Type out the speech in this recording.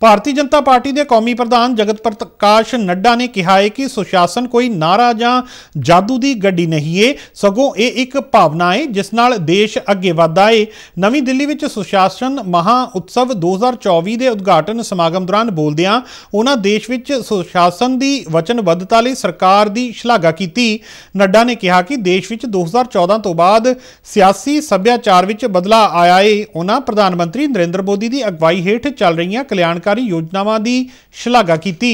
ਭਾਰਤੀ ਜਨਤਾ party ਦੇ ਕੌਮੀ ਪ੍ਰਧਾਨ ਜਗਤ ਪ੍ਰਕਾਸ਼ ਨੱਡਾ ਨੇ ਕਿਹਾ ਹੈ ਕਿ ਸੁਸ਼ਾਸਨ ਕੋਈ ਨਾਰਾ ਜਾਂ ਜਾਦੂ ਦੀ ਗੱਡੀ ਨਹੀਂ ਹੈ ਸਗੋਂ ਇਹ ਇੱਕ ਭਾਵਨਾ ਹੈ ਜਿਸ ਨਾਲ ਦੇਸ਼ ਅੱਗੇ ਵਧਦਾ ਹੈ ਨਵੀਂ ਦਿੱਲੀ ਵਿੱਚ ਸੁਸ਼ਾਸਨ ਮਹਾ ਉਤਸਵ 2024 ਦੇ ਉਦਘਾਟਨ ਸਮਾਗਮ ਦੌਰਾਨ ਬੋਲਦਿਆਂ ਉਹਨਾਂ ਦੇਸ਼ ਵਿੱਚ ਸੁਸ਼ਾਸਨ ਦੀ ਵਚਨਬੱਧਤਾ ਲਈ ਸਰਕਾਰ ਦੀ ਸ਼ਲਾਘਾ ਕੀਤੀ ਨੱਡਾ ਨੇ ਕਿਹਾ ਕਿ ਦੇਸ਼ ਵਿੱਚ 2014 ਤੋਂ ਬਾਅਦ ਸਿਆਸੀ ਸੱਭਿਆਚਾਰ ਵਿੱਚ ਬਦਲਾਅ ਆਇਆ ਹੈ ਉਹਨਾਂ ਪ੍ਰਧਾਨ ਮੰਤਰੀ ਨਰਿੰਦਰ ਮੋਦੀ ਦੀ ਅਗਵਾਈ ਹੇਠ ਚੱਲ ਰਹੀਆਂ ਕਲਿਆਣ ਕਲੰਕਾਰੀ ਯੋਜਨਾਵਾਂ ਦੀ ਸ਼ਲਾਘਾ ਕੀਤੀ